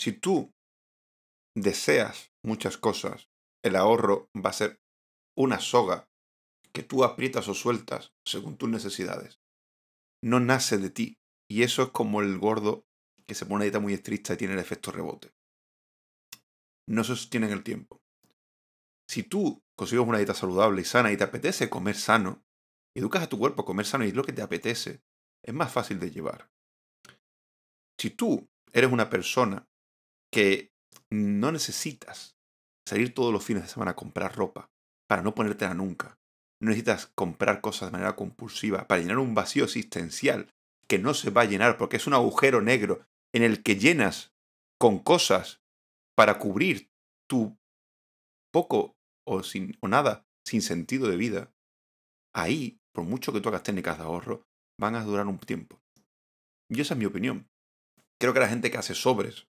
Si tú deseas muchas cosas, el ahorro va a ser una soga que tú aprietas o sueltas según tus necesidades. No nace de ti. Y eso es como el gordo que se pone una dieta muy estricta y tiene el efecto rebote. No se sostiene en el tiempo. Si tú consigues una dieta saludable y sana y te apetece comer sano, educas a tu cuerpo a comer sano y es lo que te apetece, es más fácil de llevar. Si tú eres una persona que no necesitas salir todos los fines de semana a comprar ropa para no ponértela nunca. No necesitas comprar cosas de manera compulsiva para llenar un vacío existencial que no se va a llenar porque es un agujero negro en el que llenas con cosas para cubrir tu poco o, sin, o nada sin sentido de vida. Ahí, por mucho que tú hagas técnicas de ahorro, van a durar un tiempo. Y esa es mi opinión. Creo que la gente que hace sobres